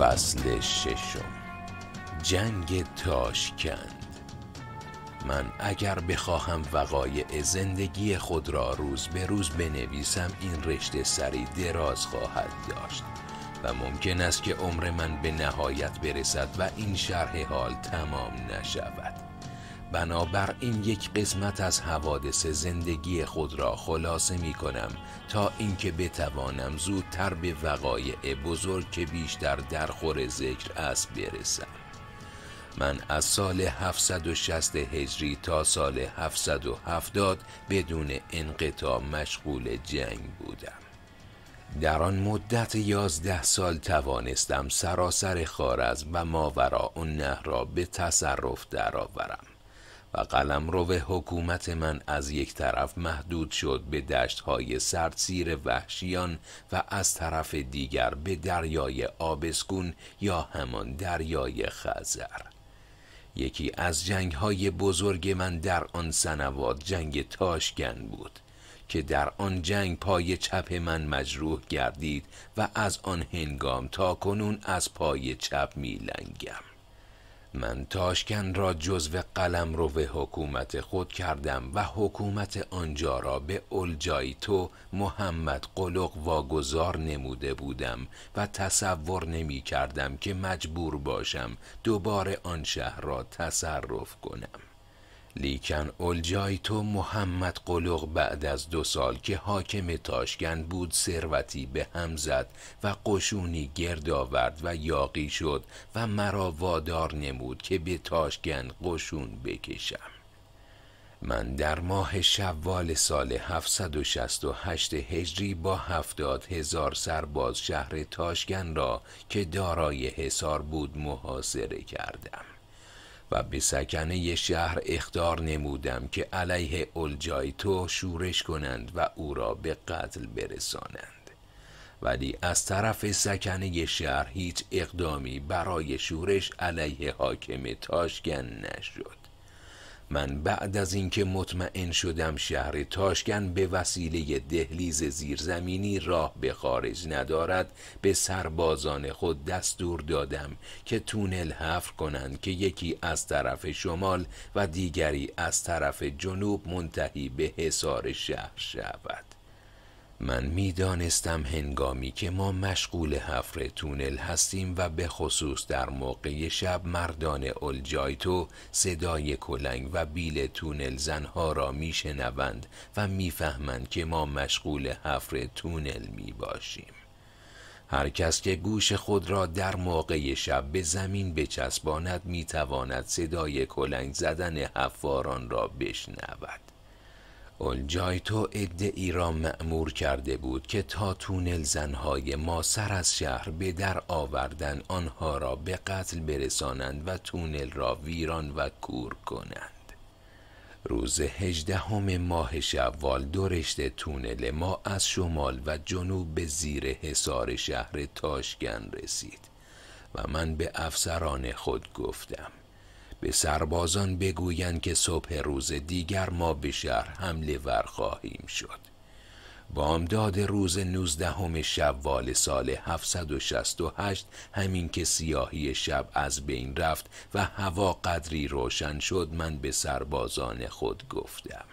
فصل ششم جنگ تاشکند من اگر بخواهم وقایع زندگی خود را روز به روز بنویسم این رشته سری دراز خواهد داشت و ممکن است که عمر من به نهایت برسد و این شرح حال تمام نشود بنابر این یک قسمت از حوادث زندگی خود را خلاصه می کنم تا اینکه بتوانم زودتر به وقایع بزرگ که بیشتر در خور ذکر است برسم من از سال 760 هجری تا سال 770 بدون انقطاع مشغول جنگ بودم در آن مدت یازده سال توانستم سراسر خارز و ماورا اون نه را به تصرف درآورم. و رو حکومت من از یک طرف محدود شد به دشتهای سرسیر وحشیان و از طرف دیگر به دریای آبسکون یا همان دریای خزر یکی از جنگ های بزرگ من در آن سنوات جنگ تاشگن بود که در آن جنگ پای چپ من مجروح گردید و از آن هنگام تا کنون از پای چپ میلنگم من تاشکن را جزو قلم رو به حکومت خود کردم و حکومت آنجا را به تو محمد قلق واگذار نموده بودم و تصور نمی کردم که مجبور باشم دوباره آن شهر را تصرف کنم لیکن تو محمد قلوق بعد از دو سال که حاکم تاشکند بود ثروتی به هم زد و قشونی گرد آورد و یاقی شد و مرا وادار نمود که به تاشکن قشون بکشم من در ماه شوال سال 768 هجری با هفتاد هزار سرباز شهر تاشکن را که دارای حصار بود محاصره کردم و به سکنه شهر اختار نمودم که علیه تو شورش کنند و او را به قتل برسانند ولی از طرف سکنه شهر هیچ اقدامی برای شورش علیه حاکم تاشکن نشد من بعد از اینکه مطمئن شدم شهر تاشکن به وسیله دهلیز زیرزمینی راه به خارج ندارد به سربازان خود دستور دادم که تونل حفر کنند که یکی از طرف شمال و دیگری از طرف جنوب منتهی به حصار شهر شود من میدانستم هنگامی که ما مشغول حفر تونل هستیم و به خصوص در موقع شب مردان الجایتو صدای کلنگ و بیل تونل زنها را میشنوند و میفهمند که ما مشغول حفر تونل می باشیم. هر کس که گوش خود را در موقع شب به زمین بچسباند میتواند صدای کلنگ زدن حفاران را بشنود. تو ای را معمور کرده بود که تا تونل زنهای ما سر از شهر به در آوردن آنها را به قتل برسانند و تونل را ویران و کور کنند روز هجدهم ماه شوال دورشت تونل ما از شمال و جنوب به زیر حصار شهر تاشکن رسید و من به افسران خود گفتم به سربازان بگویند که صبح روز دیگر ما به شهر حمله ور خواهیم شد بامداد روز نوزدهم شوال سال 768 همین که سیاهی شب از بین رفت و هوا قدری روشن شد من به سربازان خود گفتم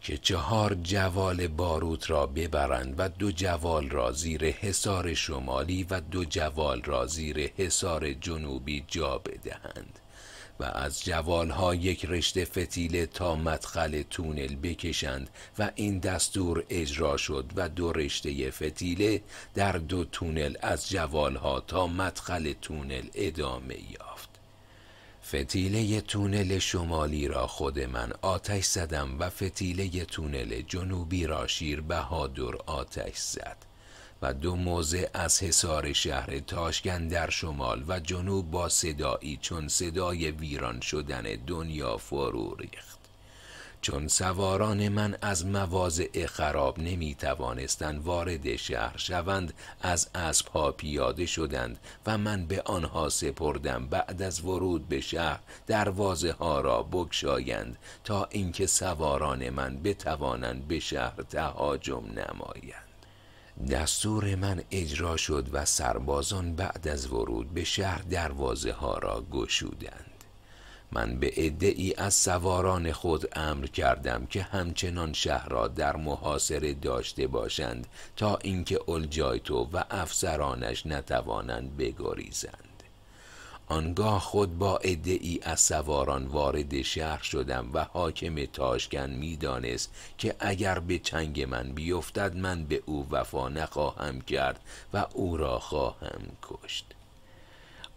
که چهار جوال باروت را ببرند و دو جوال را زیر حصار شمالی و دو جوال را زیر حصار جنوبی جا بدهند و از جوالها یک رشته فتیله تا مدخل تونل بکشند و این دستور اجرا شد و دو رشته فتیله در دو تونل از جوالها تا مدخل تونل ادامه یافت فتیله تونل شمالی را خود من آتش زدم و فتیله تونل جنوبی را شیر بهادر آتش زد و دو موضع از حصار شهر تاشکند در شمال و جنوب با صدایی چون صدای ویران شدن دنیا فرو ریخت چون سواران من از مواضع خراب نمی توانستند وارد شهر شوند از ها پیاده شدند و من به آنها سپردم بعد از ورود به شهر دروازه ها را بگشایند تا اینکه سواران من بتوانند به شهر تهاجم نمایند دستور من اجرا شد و سربازان بعد از ورود به شهر دروازه ها را گشودند من به عده از سواران خود امر کردم که همچنان شهر را در محاصره داشته باشند تا اینکه الجایتو و افسرانش نتوانند بگریزند آنگاه خود با ای از سواران وارد شهر شدم و حاکم تاشکن میدانست که اگر به چنگ من بیفتد من به او وفا نخواهم کرد و او را خواهم کشت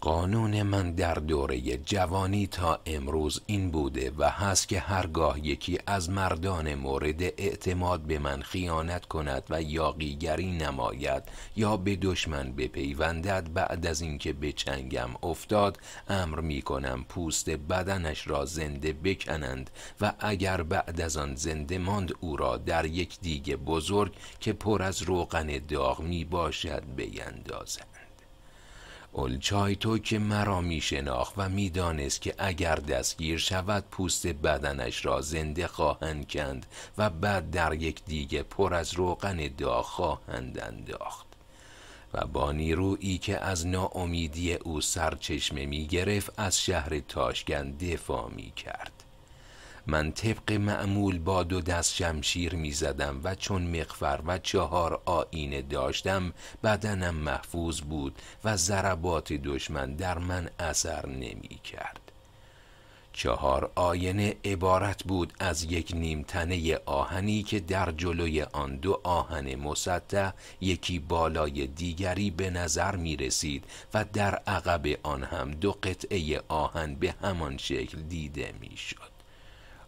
قانون من در دوره جوانی تا امروز این بوده و هست که هرگاه یکی از مردان مورد اعتماد به من خیانت کند و یاقیگری نماید یا به دشمن بپیوندد بعد از اینکه به چنگم افتاد امر می کنم پوست بدنش را زنده بکنند و اگر بعد از آن زنده ماند او را در یک دیگه بزرگ که پر از روغن داغ می باشد بیندازند اولچای تو که مرا می و میدانست که اگر دستگیر شود پوست بدنش را زنده خواهند کند و بعد در یک دیگه پر از روغن داغ خواهند انداخت و با نیرویی که از ناامیدی او سرچشمه می گرفت از شهر تاشکند دفاع می کرد من طبق معمول با دو دست شمشیر می زدم و چون مقفر و چهار آینه داشتم بدنم محفوظ بود و ضربات دشمن در من اثر نمی کرد. چهار آینه عبارت بود از یک تنه آهنی که در جلوی آن دو آهن مسطح یکی بالای دیگری به نظر می رسید و در عقب آن هم دو قطعه آهن به همان شکل دیده می شد.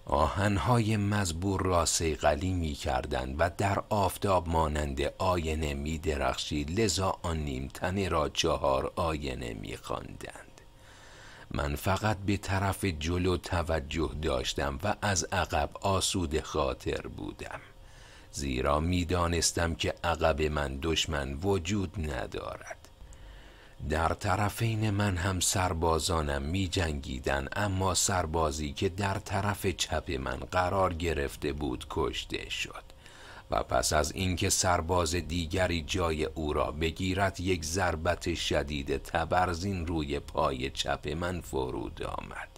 آهنهای مزبور را سیقلی می کردن و در آفتاب مانند آینه می درخشید لذا آن نیمتنه را چهار آینه می من فقط به طرف جلو توجه داشتم و از عقب آسود خاطر بودم زیرا میدانستم که عقب من دشمن وجود ندارد در طرفین من هم سربازانم می جنگیدن اما سربازی که در طرف چپ من قرار گرفته بود کشته شد و پس از اینکه سرباز دیگری جای او را بگیرد یک ضربت شدید تبرزین روی پای چپ من فرود آمد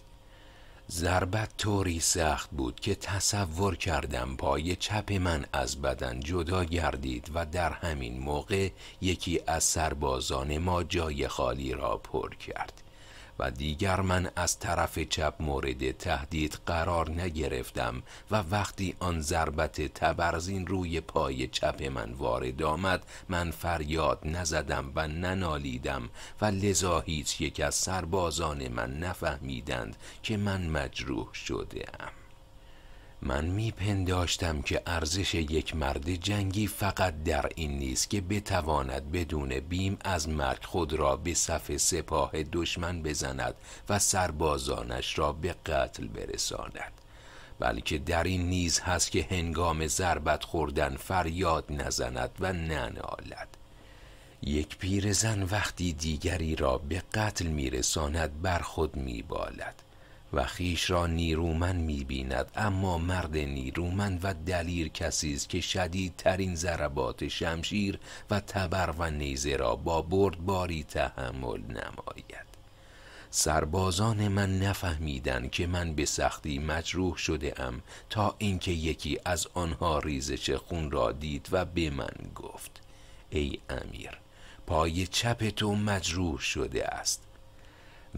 ضربت طوری سخت بود که تصور کردم پای چپ من از بدن جدا گردید و در همین موقع یکی از سربازان ما جای خالی را پر کرد و دیگر من از طرف چپ مورد تهدید قرار نگرفتم و وقتی آن ضربت تبرزین روی پای چپ من وارد آمد من فریاد نزدم و ننالیدم و لذا هیچ یک از سربازان من نفهمیدند که من مجروح شده ام. من میپنداشتم که ارزش یک مرد جنگی فقط در این نیست که بتواند بدون بیم از مرگ خود را به صف سپاه دشمن بزند و سربازانش را به قتل برساند بلکه در این نیز هست که هنگام ضربت خوردن فریاد نزند و ننالد یک پیرزن وقتی دیگری را به قتل میرساند بر خود میبالد و خیش را می میبیند اما مرد نیرومن و دلیر کسی است که شدیدترین ضربات شمشیر و تبر و نیزه را با بردباری تحمل نماید سربازان من نفهمیدن که من به سختی مجروح شده ام تا اینکه یکی از آنها ریزش خون را دید و به من گفت ای امیر پای چپ تو مجروح شده است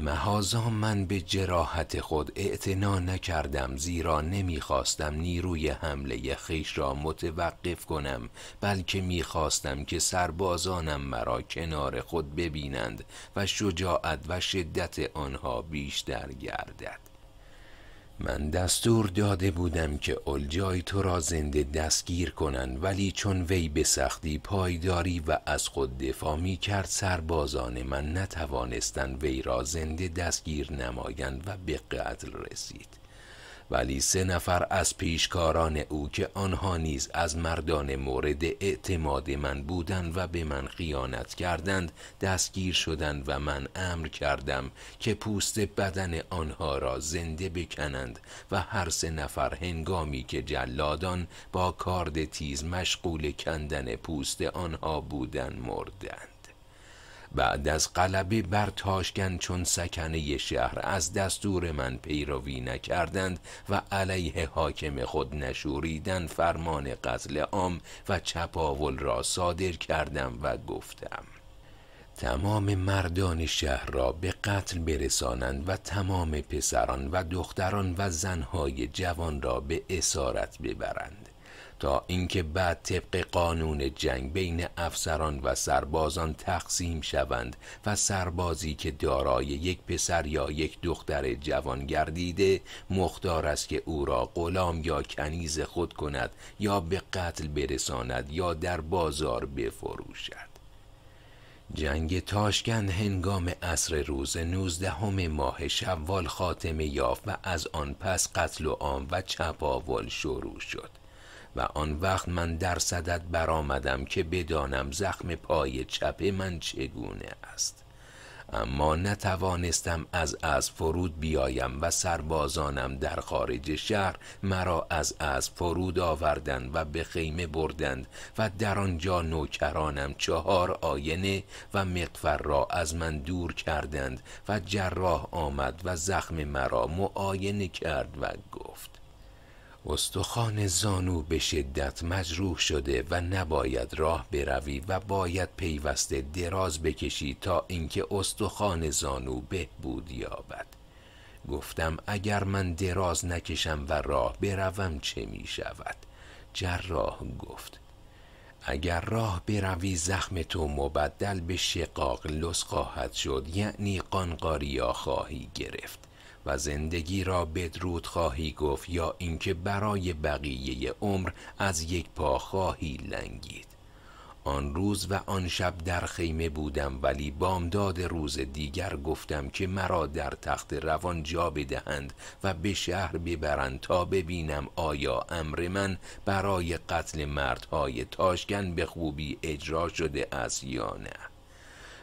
مهازام من به جراحت خود اعتنا نکردم زیرا نمیخواستم نیروی حمله خیش را متوقف کنم بلکه میخواستم که سربازانم مرا کنار خود ببینند و شجاعت و شدت آنها بیشتر گردد من دستور داده بودم که الجای تو را زنده دستگیر کنند ولی چون وی به سختی پایداری و از خود دفاع می کرد سربازان من نتوانستند وی را زنده دستگیر نمایند و به قتل رسید ولی سه نفر از پیشکاران او که آنها نیز از مردان مورد اعتماد من بودند و به من خیانت کردند دستگیر شدند و من امر کردم که پوست بدن آنها را زنده بکنند و هر سه نفر هنگامی که جلادان با کارد تیز مشغول کندن پوست آنها بودند مردند بعد از غلبه بر تاشکن چون سکنه شهر از دستور من پیروی نکردند و علیه حاکم خود نشوریدن فرمان قتل عام و چپاول را صادر کردم و گفتم تمام مردان شهر را به قتل برسانند و تمام پسران و دختران و زنهای جوان را به اسارت ببرند تا اینکه بعد طبق قانون جنگ بین افسران و سربازان تقسیم شوند و سربازی که دارای یک پسر یا یک دختر جوان گردیده مختار است که او را غلام یا کنیز خود کند یا به قتل برساند یا در بازار بفروشد جنگ تاشکند هنگام عصر روز نوزدهم ماه شوال خاتمه یافت و از آن پس قتل و آم و چپاول شروع شد و آن وقت من در صدد برآمدم که بدانم زخم پای چپ من چگونه است اما نتوانستم از از فرود بیایم و سربازانم در خارج شهر مرا از از فرود آوردند و به خیمه بردند و در آنجا نوکرانم چهار آینه و مقفر را از من دور کردند و جراح آمد و زخم مرا معاینه کرد و گفت استخوان زانو به شدت مجروح شده و نباید راه بروی و باید پیوسته دراز بکشی تا اینکه استخوان زانو بهبود یابد گفتم اگر من دراز نکشم و راه بروم چه می شود جراح گفت اگر راه بروی زخم تو مبدل به شقاق لس خواهد شد یعنی قانقاریا خواهی گرفت و زندگی را بدرود خواهی گفت یا اینکه برای بقیه عمر از یک پا خواهی لنگید آن روز و آن شب در خیمه بودم ولی بامداد روز دیگر گفتم که مرا در تخت روان جا بدهند و به شهر ببرند تا ببینم آیا امر من برای قتل مردهای تاشکن به خوبی اجرا شده است یا نه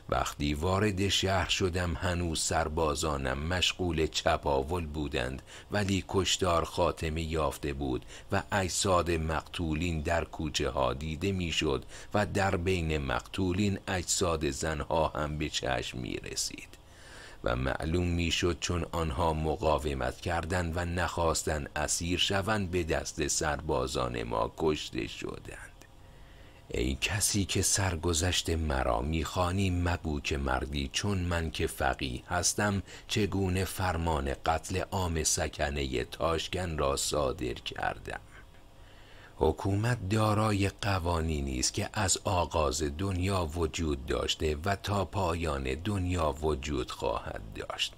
وقتی وارد شهر شدم هنوز سربازانم مشغول چپاول بودند ولی کشدار خاتمه یافته بود و اجساد مقتولین در کوچه ها دیده میشد و در بین مقتولین اجساد زنها هم به چشم می رسید و معلوم میشد چون آنها مقاومت کردند و نخواستند اسیر شوند به دست سربازان ما کشته شدند ای کسی که سرگذشت مرا میخوانی مگو که مردی چون من که فقیه هستم چگونه فرمان قتل عام سکنه تاشکن را صادر کردم حکومت دارای قوانینی است که از آغاز دنیا وجود داشته و تا پایان دنیا وجود خواهد داشت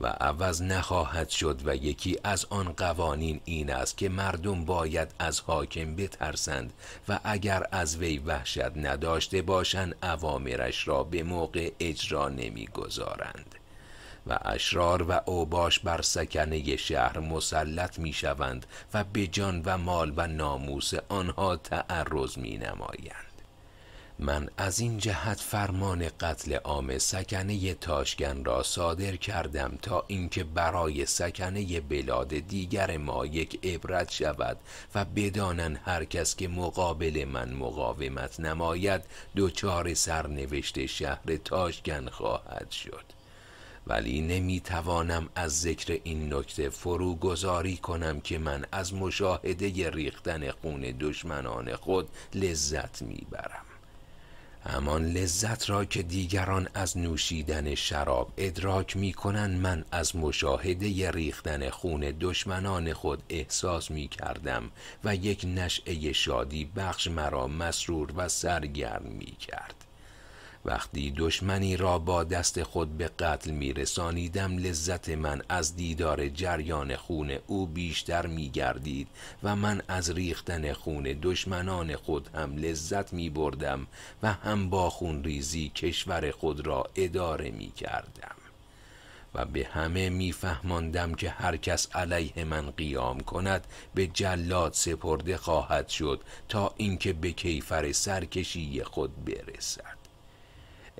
و عوض نخواهد شد و یکی از آن قوانین این است که مردم باید از حاکم بترسند و اگر از وی وحشت نداشته باشند اوامرش را به موقع اجرا نمیگذارند و اشرار و اوباش بر سکنه شهر مسلط می شوند و به جان و مال و ناموس آنها تعرض می نمایند. من از این جهت فرمان قتل عام سکنه تاشکن را صادر کردم تا اینکه برای سکنه بلاد دیگر ما یک عبرت شود و بدانن هر کس که مقابل من مقاومت نماید دچار سرنوشت شهر تاشکن خواهد شد ولی نمیتوانم از ذکر این نکته گذاری کنم که من از مشاهده ریختن خون دشمنان خود لذت میبرم همان لذت را که دیگران از نوشیدن شراب ادراک می کنند من از مشاهده ریختن خون دشمنان خود احساس می کردم و یک نشعه شادی بخش مرا مسرور و سرگرم می کرد وقتی دشمنی را با دست خود به قتل میرسانیدم لذت من از دیدار جریان خون او بیشتر گردید و من از ریختن خون دشمنان خود هم لذت می بردم و هم با خون ریزی کشور خود را اداره می کردم. و به همه میفهماندم که هر کس علیه من قیام کند به جلاد سپرده خواهد شد تا اینکه به کیفر سرکشی خود برسد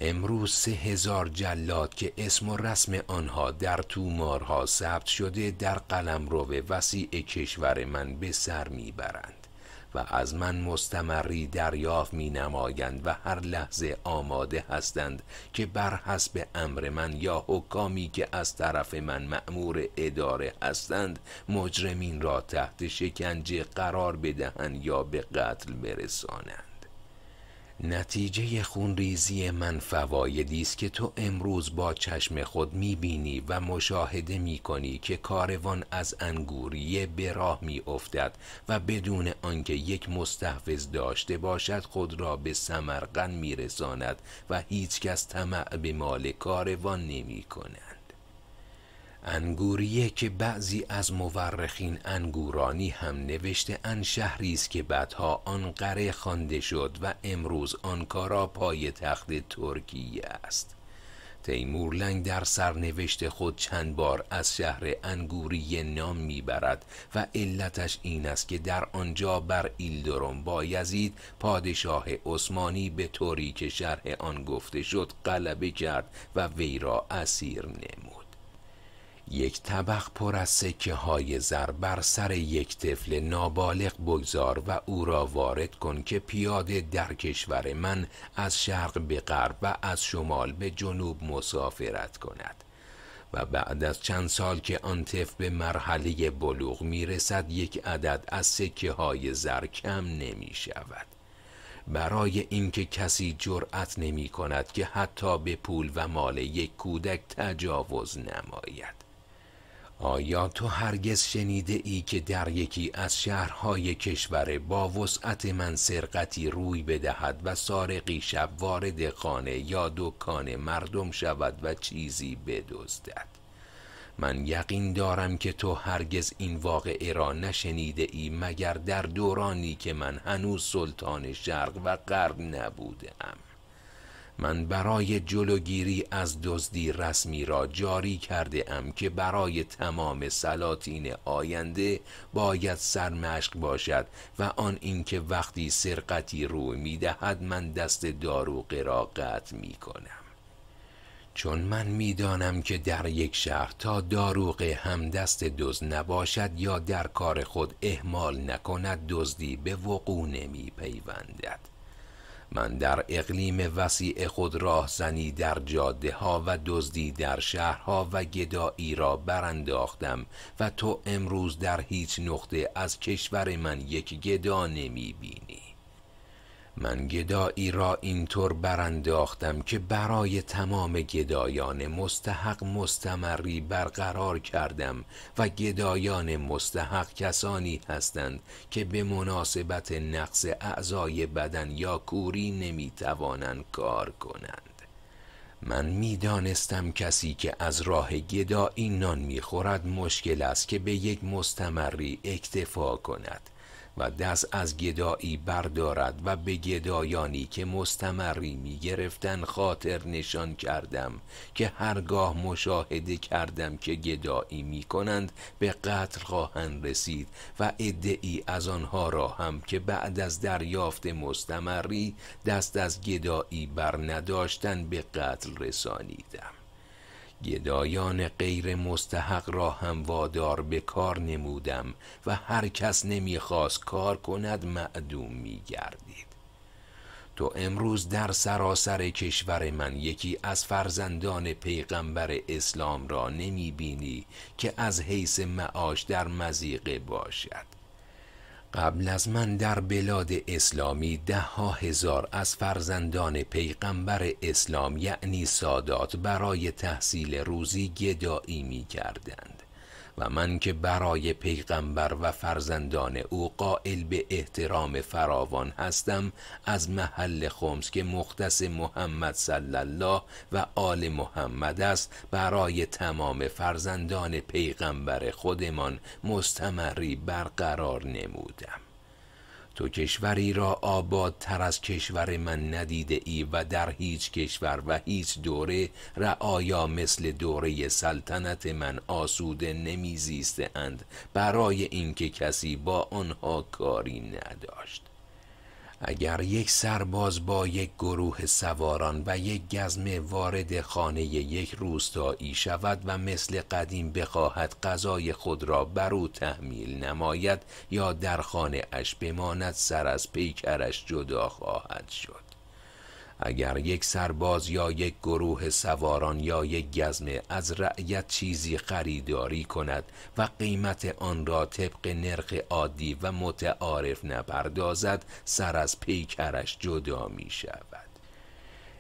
امروز سه هزار جلاد که اسم و رسم آنها در تومارها ثبت شده در قلم رو وسیع کشور من به سر میبرند و از من مستمری دریافت می نمایند و هر لحظه آماده هستند که بر حسب امر من یا حکامی که از طرف من مأمور اداره هستند مجرمین را تحت شکنجه قرار بدهند یا به قتل برسانند نتیجه خونریزی من فوایدی است که تو امروز با چشم خود بینی و مشاهده کنی که کاروان از انگوریه به راه میافتد و بدون آنکه یک مستحفظ داشته باشد خود را به سمرقند میرساند و هیچکس طمع به مال کاروان نمی کند. انگوریه که بعضی از مورخین انگورانی هم نوشته ان شهری است که بعدها قره خوانده شد و امروز آنکارا پای تخت ترکیه است تیمور لنگ در سرنوشت خود چند بار از شهر انگوریه نام میبرد و علتش این است که در آنجا بر ایلدروم یزید پادشاه عثمانی به طوری که شرح آن گفته شد غلبه کرد و وی را اسیر نمود یک طبق پر از سکه های زر بر سر یک طفل نابالغ بگذار و او را وارد کن که پیاده در کشور من از شرق به غرب و از شمال به جنوب مسافرت کند و بعد از چند سال که آن طفل به مرحله بلوغ میرسد یک عدد از سکه های زر کم نمی شود برای اینکه کسی جرأت نمی کند که حتی به پول و مال یک کودک تجاوز نماید آیا تو هرگز شنیده ای که در یکی از شهرهای کشور با وسعت من سرقتی روی بدهد و سارقی شب وارد خانه یا دکان مردم شود و چیزی بدزدد من یقین دارم که تو هرگز این واقعه را نشنیده ای مگر در دورانی که من هنوز سلطان شرق و غرب نبودم من برای جلوگیری از دزدی رسمی را جاری کرده ام که برای تمام سلاطین آینده باید سرمشق باشد و آن اینکه وقتی سرقتی روی دهد من دست داروغه را قطع می کنم چون من میدانم که در یک شهر تا داروغه هم دست دزد نباشد یا در کار خود اهمال نکند دزدی به وقوع نمی پیوندد من در اقلیم وسیع خود راهزنی در جاده ها و دزدی در شهرها و گدایی را برانداختم و تو امروز در هیچ نقطه از کشور من یک گدا نمی بینی من گدایی را اینطور برانداختم که برای تمام گدایان مستحق مستمری برقرار کردم و گدایان مستحق کسانی هستند که به مناسبت نقص اعضای بدن یا کوری نمیتوانند کار کنند من میدانستم کسی که از راه گدایی نان میخورد مشکل است که به یک مستمری اکتفا کند و دست از گدایی بردارد و به گدایانی که مستمری می گرفتن خاطر نشان کردم که هرگاه مشاهده کردم که گدایی می کنند به قتل خواهند رسید و ادعی از آنها را هم که بعد از دریافت مستمری دست از گدایی بر نداشتن به قتل رسانیدم گدایان غیر مستحق را هم وادار به کار نمودم و هر کس نمیخواست کار کند معدوم میگردید تو امروز در سراسر کشور من یکی از فرزندان پیغمبر اسلام را نمی بینی که از حیث معاش در مزیقه باشد قبل از من در بلاد اسلامی ده ها هزار از فرزندان پیغمبر اسلام یعنی سادات برای تحصیل روزی گدایی می کردن. و من که برای پیغمبر و فرزندان او قائل به احترام فراوان هستم از محل خمس که مختص محمد صلی الله و آل محمد است برای تمام فرزندان پیغمبر خودمان مستمری برقرار نمودم تو کشوری را آباد تر از کشور من ندیده ای و در هیچ کشور و هیچ دوره آیا مثل دوره سلطنت من آسوده نمیزیسته اند برای اینکه کسی با آنها کاری نداشت اگر یک سرباز با یک گروه سواران و یک گزمه وارد خانه یک روستایی شود و مثل قدیم بخواهد غذای خود را بر او تحمیل نماید یا در خانه اش بماند سر از پیکرش جدا خواهد شد اگر یک سرباز یا یک گروه سواران یا یک گزمه از رعیت چیزی خریداری کند و قیمت آن را طبق نرخ عادی و متعارف نپردازد سر از پیکرش جدا می شود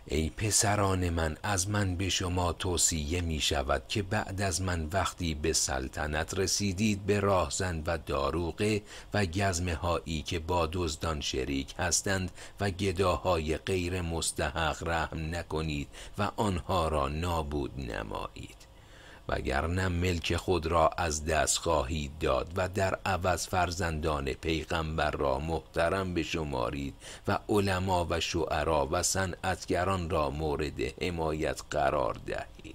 ای پسران من از من به شما توصیه می شود که بعد از من وقتی به سلطنت رسیدید به راهزن و داروغه و گزمه هایی که با دزدان شریک هستند و گداهای غیر مستحق رحم نکنید و آنها را نابود نمایید وگرنه ملک خود را از دست خواهید داد و در عوض فرزندان پیغمبر را محترم بشمارید و علما و شعرا و صنعتگران را مورد حمایت قرار دهید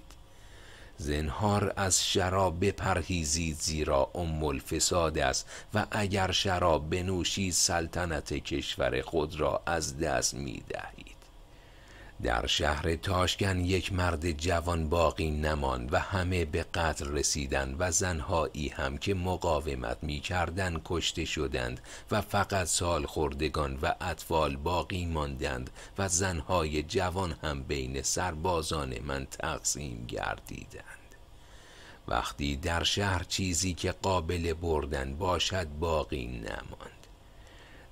زنهار از شراب بپرهیزید زیرا ام الفساد است و اگر شراب بنوشید سلطنت کشور خود را از دست میدهید در شهر تاشکن یک مرد جوان باقی نمان و همه به قتل رسیدن و زنهایی هم که مقاومت می کردن کشته شدند و فقط سال خوردگان و اطفال باقی ماندند و زنهای جوان هم بین سربازان من تقسیم گردیدند وقتی در شهر چیزی که قابل بردن باشد باقی نمان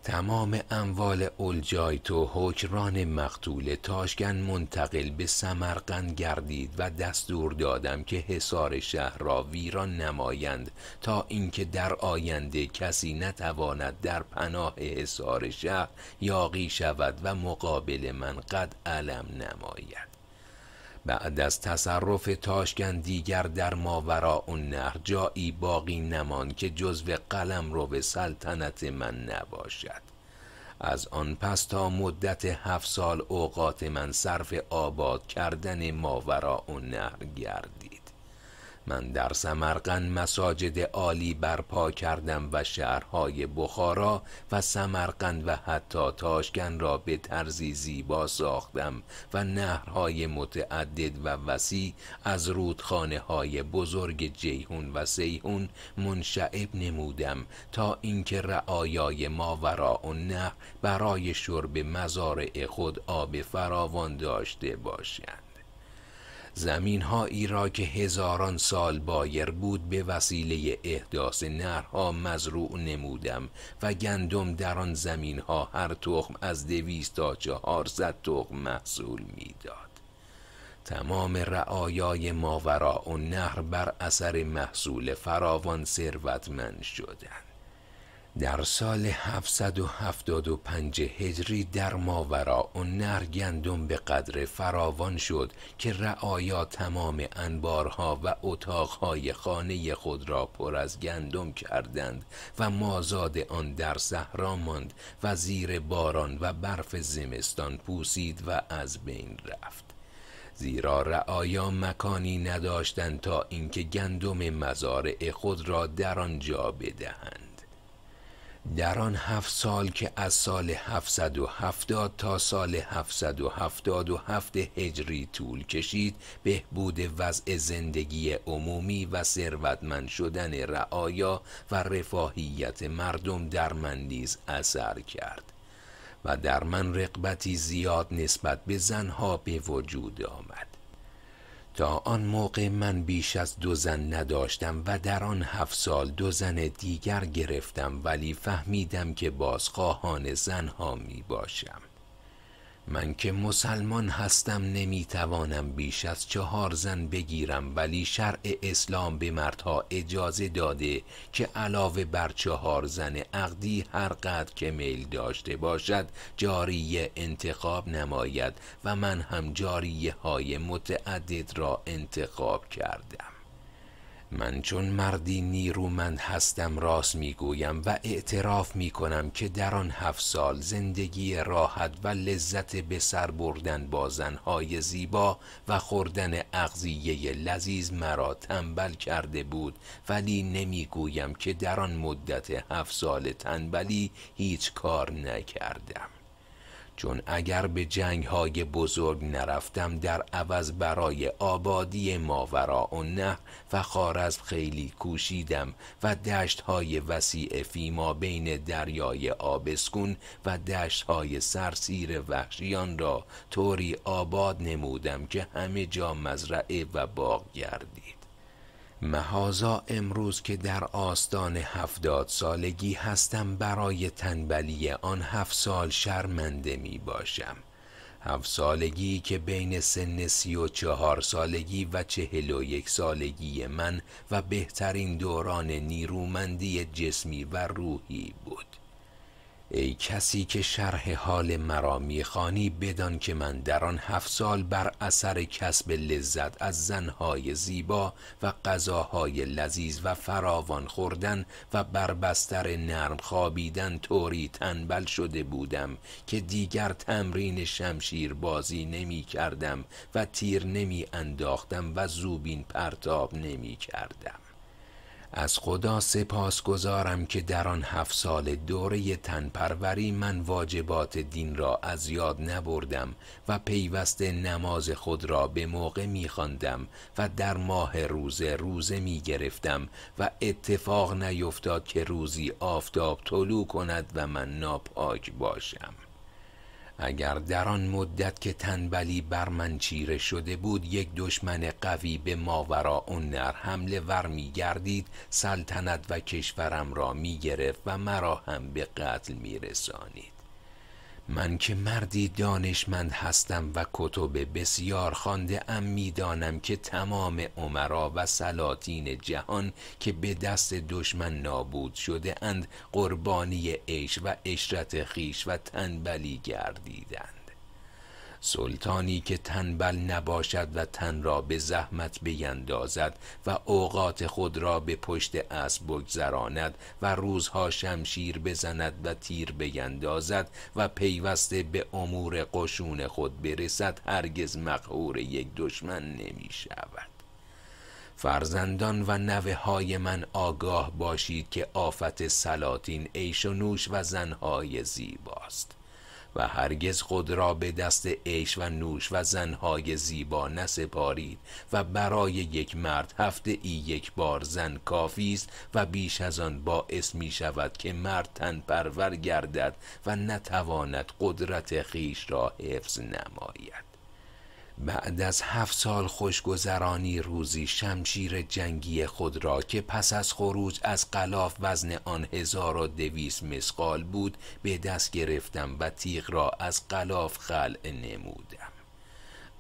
تمام اموال الجای تو حکران مقتول تاشکن منتقل به سمرقند گردید و دستور دادم که حصار شهر را ویران نمایند تا اینکه در آینده کسی نتواند در پناه حصار شهر یاقی شود و مقابل من قد علم نماید بعد از تصرف تاشکن دیگر در ماورا و نهر جایی باقی نمان که جزو قلم رو به سلطنت من نباشد از آن پس تا مدت هفت سال اوقات من صرف آباد کردن ماورا و نهر گردید من در سمرقند مساجد عالی برپا کردم و شهرهای بخارا و سمرقند و حتی تاشکن را به طرزی زیبا ساختم و نهرهای متعدد و وسیع از رودخانه های بزرگ جیهون و سیهون منشعب نمودم تا اینکه رعایای ماورا و نهر برای شرب مزارع خود آب فراوان داشته باشند زمین هایی را که هزاران سال بایر بود به وسیله احداث نرها مزروع نمودم و گندم در آن زمین ها هر تخم از دویست تا چهارصد تخم محصول میداد تمام رعایای ماورا و نهر بر اثر محصول فراوان ثروتمند شدند در سال 775 هجری در ماورا و نرگندم به قدر فراوان شد که رعایا تمام انبارها و اتاقهای خانه خود را پر از گندم کردند و مازاد آن در صحرا ماند و زیر باران و برف زمستان پوسید و از بین رفت زیرا رعایا مکانی نداشتند تا اینکه گندم مزارع خود را در آنجا بدهند در آن هفت سال که از سال 770 تا سال 777 هجری طول کشید بهبود وضع زندگی عمومی و ثروتمند شدن رعایا و رفاهیت مردم در مندیز اثر کرد و در من رقبتی زیاد نسبت به زنها به وجود آمد تا آن موقع من بیش از دو زن نداشتم و در آن هفت سال دو زن دیگر گرفتم ولی فهمیدم که بازخواهان زنها می باشم من که مسلمان هستم نمیتوانم بیش از چهار زن بگیرم ولی شرع اسلام به مردها اجازه داده که علاوه بر چهار زن عقدی هر قدر که میل داشته باشد جاری انتخاب نماید و من هم جاری های متعدد را انتخاب کردم من چون مردی نیرومند هستم راست میگویم و اعتراف میکنم که در آن هفت سال زندگی راحت و لذت به سر بردن با زنهای زیبا و خوردن اغذیه لذیذ مرا تنبل کرده بود ولی نمیگویم که در آن مدت هفت سال تنبلی هیچ کار نکردم چون اگر به جنگ های بزرگ نرفتم در عوض برای آبادی ماورا و نه و خارز خیلی کوشیدم و دشت های وسیع فیما بین دریای آبسکون و دشت های سرسیر وحشیان را طوری آباد نمودم که همه جا مزرعه و باغ گردی مهازا امروز که در آستان هفتاد سالگی هستم برای تنبلی آن هفت سال شرمنده می باشم هفت سالگی که بین سن سی و چهار سالگی و چهل و یک سالگی من و بهترین دوران نیرومندی جسمی و روحی بود ای کسی که شرح حال مرا میخوانی بدان که من در آن هفت سال بر اثر کسب لذت از زنهای زیبا و غذاهای لذیذ و فراوان خوردن و بر بستر نرم خوابیدن طوری تنبل شده بودم که دیگر تمرین شمشیر بازی نمی کردم و تیر نمی انداختم و زوبین پرتاب نمی کردم از خدا سپاس گذارم که در آن هفت سال دوره تنپروری من واجبات دین را از یاد نبردم و پیوست نماز خود را به موقع می خواندم و در ماه روزه روزه می گرفتم و اتفاق نیفتاد که روزی آفتاب طلوع کند و من ناپاک باشم اگر در آن مدت که تنبلی بر من چیره شده بود یک دشمن قوی به ماورا نر حمله ور می گردید سلطنت و کشورم را می گرفت و مرا هم به قتل می رسانید من که مردی دانشمند هستم و کتب بسیار خانده ام میدانم که تمام عمرا و سلاطین جهان که به دست دشمن نابود شده اند قربانی عیش و اشرت خیش و تنبلی گردیدند سلطانی که تنبل نباشد و تن را به زحمت بیندازد و اوقات خود را به پشت اسب بگذراند و روزها شمشیر بزند و تیر بیندازد و پیوسته به امور قشون خود برسد هرگز مقهور یک دشمن نمی شود فرزندان و نوه های من آگاه باشید که آفت سلاطین ایش و نوش و زنهای زیباست و هرگز خود را به دست عیش و نوش و زنهای زیبا نسپارید و برای یک مرد هفته ای یک بار زن کافی است و بیش از آن باعث می شود که مرد تن پرور گردد و نتواند قدرت خیش را حفظ نماید بعد از هفت سال خوشگذرانی روزی شمشیر جنگی خود را که پس از خروج از قلاف وزن آن هزار و دویست مسقال بود به دست گرفتم و تیغ را از قلاف خلع نمودم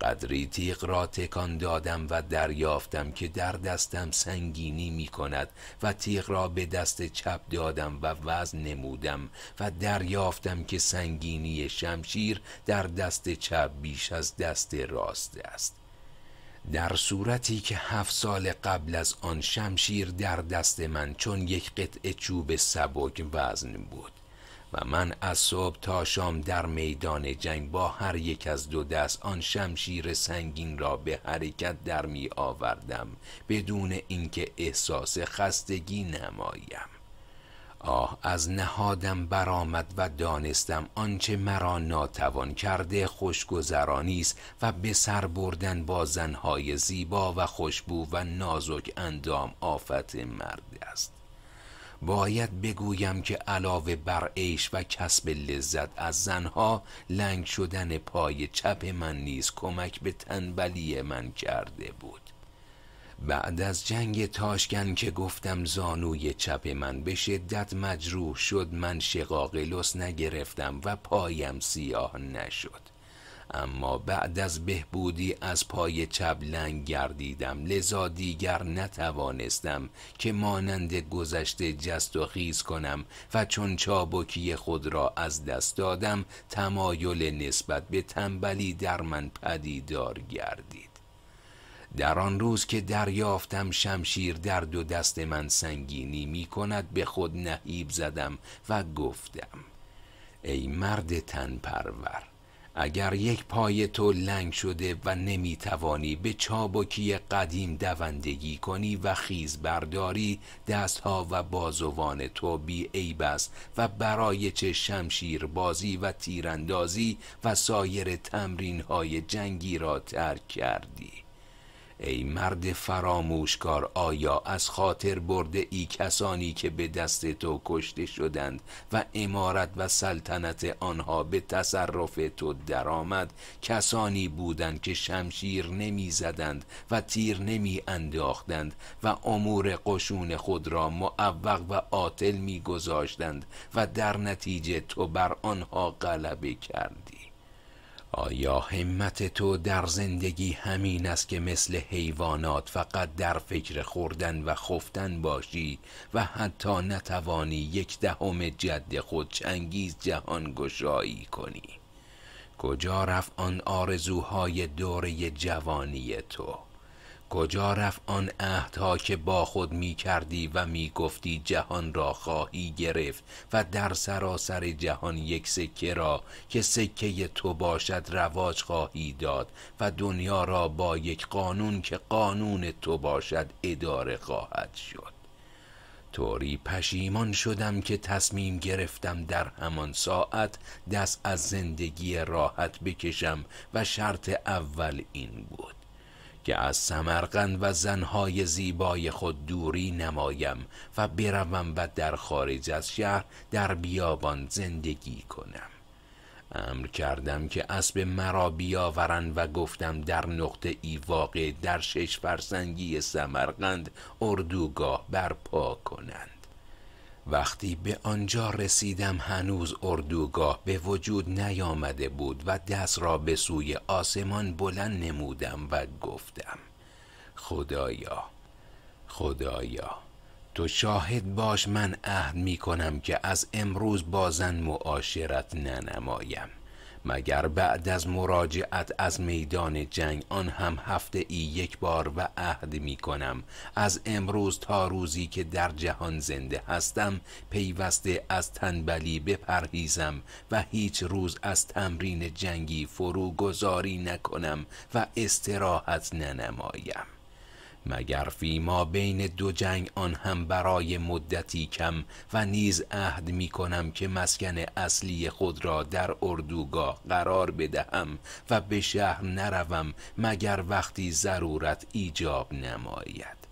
قدری تیغ را تکان دادم و دریافتم که در دستم سنگینی می کند و تیغ را به دست چپ دادم و وزن نمودم و دریافتم که سنگینی شمشیر در دست چپ بیش از دست راست است در صورتی که هفت سال قبل از آن شمشیر در دست من چون یک قطعه چوب سبک وزن بود و من از صبح تا شام در میدان جنگ با هر یک از دو دست آن شمشیر سنگین را به حرکت در می آوردم بدون اینکه احساس خستگی نمایم آه از نهادم برآمد و دانستم آنچه مرا ناتوان کرده خوشگذرانی است و به سر بردن با زنهای زیبا و خوشبو و نازک اندام آفت مرد است باید بگویم که علاوه بر عیش و کسب لذت از زنها لنگ شدن پای چپ من نیز کمک به تنبلی من کرده بود بعد از جنگ تاشکن که گفتم زانوی چپ من به شدت مجروح شد من شقاق نگرفتم و پایم سیاه نشد اما بعد از بهبودی از پای چپ لنگ گردیدم لذا دیگر نتوانستم که مانند گذشته جست و خیز کنم و چون چابکی خود را از دست دادم تمایل نسبت به تنبلی در من پدیدار گردید در آن روز که دریافتم شمشیر در دو دست من سنگینی می کند به خود نهیب زدم و گفتم ای مرد تن پرور اگر یک پای تو لنگ شده و نمیتوانی به چابکی قدیم دوندگی کنی و خیز برداری دستها و بازوان تو بی عیب است و برای چه شمشیر بازی و تیراندازی و سایر تمرین های جنگی را ترک کردی ای مرد فراموشکار آیا از خاطر برده ای کسانی که به دست تو کشته شدند و امارت و سلطنت آنها به تصرف تو درآمد کسانی بودند که شمشیر نمی زدند و تیر نمی و امور قشون خود را معوق و عاطل می و در نتیجه تو بر آنها غلبه کرد آیا همت تو در زندگی همین است که مثل حیوانات فقط در فکر خوردن و خفتن باشی و حتی نتوانی یک دهم جد خود چنگیز جهان گشایی کنی کجا رفت آن آرزوهای دوره جوانی تو کجا رفت آن عهدها که با خود می کردی و می گفتی جهان را خواهی گرفت و در سراسر جهان یک سکه را که سکه تو باشد رواج خواهی داد و دنیا را با یک قانون که قانون تو باشد اداره خواهد شد طوری پشیمان شدم که تصمیم گرفتم در همان ساعت دست از زندگی راحت بکشم و شرط اول این بود که از سمرقند و زنهای زیبای خود دوری نمایم و بروم و در خارج از شهر در بیابان زندگی کنم امر کردم که اسب مرا بیاورند و گفتم در نقطه ای واقع در شش فرسنگی سمرقند اردوگاه برپا کنند وقتی به آنجا رسیدم هنوز اردوگاه به وجود نیامده بود و دست را به سوی آسمان بلند نمودم و گفتم خدایا خدایا تو شاهد باش من عهد می کنم که از امروز بازن معاشرت ننمایم مگر بعد از مراجعت از میدان جنگ آن هم هفته ای یک بار و عهد می کنم از امروز تا روزی که در جهان زنده هستم پیوسته از تنبلی بپرهیزم و هیچ روز از تمرین جنگی فروگذاری نکنم و استراحت ننمایم مگر فیما بین دو جنگ آن هم برای مدتی کم و نیز عهد می کنم که مسکن اصلی خود را در اردوگاه قرار بدهم و به شهر نروم مگر وقتی ضرورت ایجاب نماید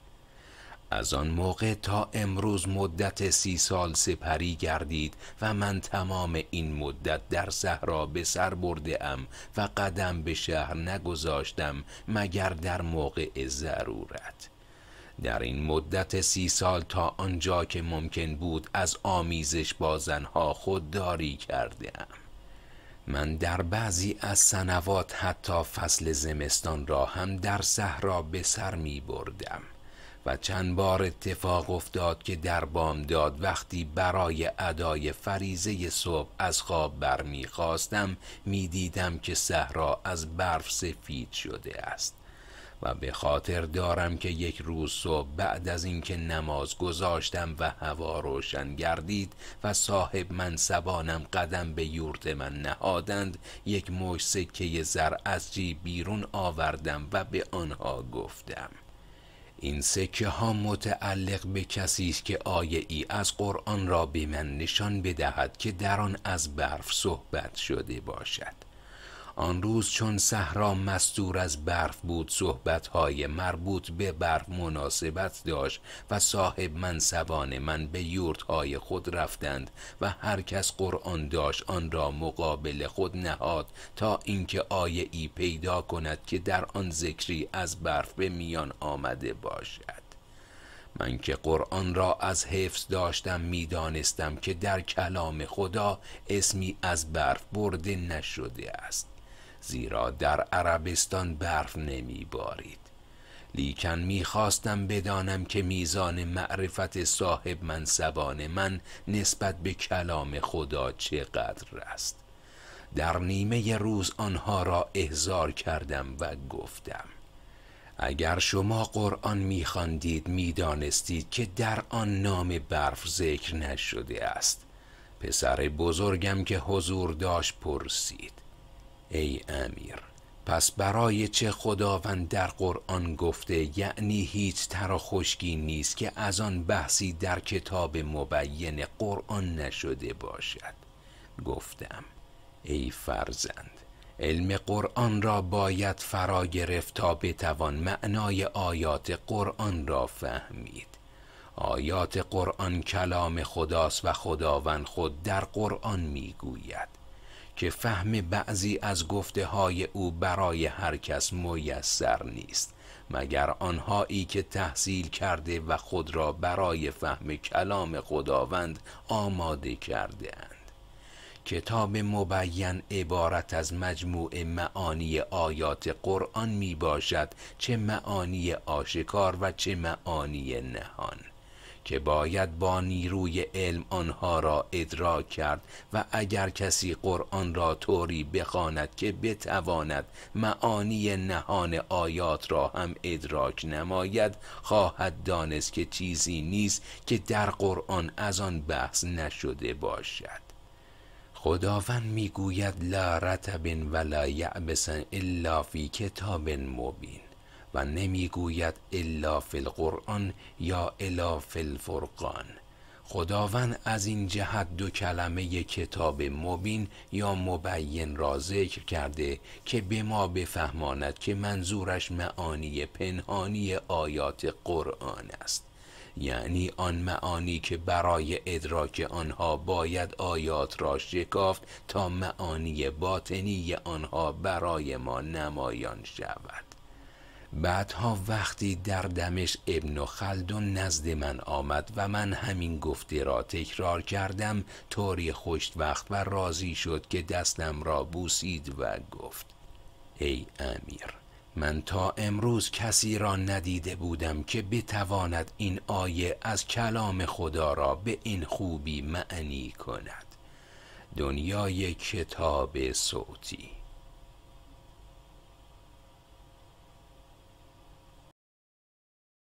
از آن موقع تا امروز مدت سی سال سپری گردید و من تمام این مدت در صحرا به سر برده ام و قدم به شهر نگذاشتم مگر در موقع ضرورت در این مدت سی سال تا آنجا که ممکن بود از آمیزش با زنها خودداری کرده ام من در بعضی از سنوات حتی فصل زمستان را هم در صحرا به سر می بردم و چند بار اتفاق افتاد که در داد وقتی برای ادای فریزه صبح از خواب برمیخواستم میدیدم که صحرا از برف سفید شده است و به خاطر دارم که یک روز صبح بعد از اینکه نماز گذاشتم و هوا روشن گردید و صاحب منصبانم قدم به یورت من نهادند یک موش سکه زر از جیب بیرون آوردم و به آنها گفتم این سکه ها متعلق به کسی است که آیه ای از قرآن را به من نشان بدهد که در آن از برف صحبت شده باشد آن روز چون صحرا مستور از برف بود صحبت های مربوط به برف مناسبت داشت و صاحب منصبان من به های خود رفتند و هر کس قرآن داشت آن را مقابل خود نهاد تا اینکه آیه ای پیدا کند که در آن ذکری از برف به میان آمده باشد من که قرآن را از حفظ داشتم میدانستم که در کلام خدا اسمی از برف برده نشده است زیرا در عربستان برف نمی بارید لیکن میخواستم بدانم که میزان معرفت صاحب منصبان من نسبت به کلام خدا چقدر است در نیمه روز آنها را احضار کردم و گفتم اگر شما قرآن میخواندید میدانستید که در آن نام برف ذکر نشده است پسر بزرگم که حضور داشت پرسید ای امیر پس برای چه خداوند در قرآن گفته یعنی هیچ تر خشکی نیست که از آن بحثی در کتاب مبین قرآن نشده باشد گفتم ای فرزند علم قرآن را باید فرا گرفت تا بتوان معنای آیات قرآن را فهمید آیات قرآن کلام خداست و خداوند خود در قرآن میگوید که فهم بعضی از گفته های او برای هر کس میسر نیست مگر آنهایی که تحصیل کرده و خود را برای فهم کلام خداوند آماده کرده اند. کتاب مبین عبارت از مجموع معانی آیات قرآن می باشد چه معانی آشکار و چه معانی نهان که باید با نیروی علم آنها را ادراک کرد و اگر کسی قرآن را طوری بخواند که بتواند معانی نهان آیات را هم ادراک نماید خواهد دانست که چیزی نیست که در قرآن از آن بحث نشده باشد خداوند میگوید لا رتب ولا یعبسا الا فی کتاب مبین و نمیگوید الا فی القرآن یا الا فی الفرقان خداوند از این جهت دو کلمه کتاب مبین یا مبین را ذکر کرده که به ما بفهماند که منظورش معانی پنهانی آیات قرآن است یعنی آن معانی که برای ادراک آنها باید آیات را شکافت تا معانی باطنی آنها برای ما نمایان شود بعدها وقتی در دمش ابن خلدون نزد من آمد و من همین گفته را تکرار کردم طوری خوش وقت و راضی شد که دستم را بوسید و گفت ای امیر من تا امروز کسی را ندیده بودم که بتواند این آیه از کلام خدا را به این خوبی معنی کند دنیای کتاب صوتی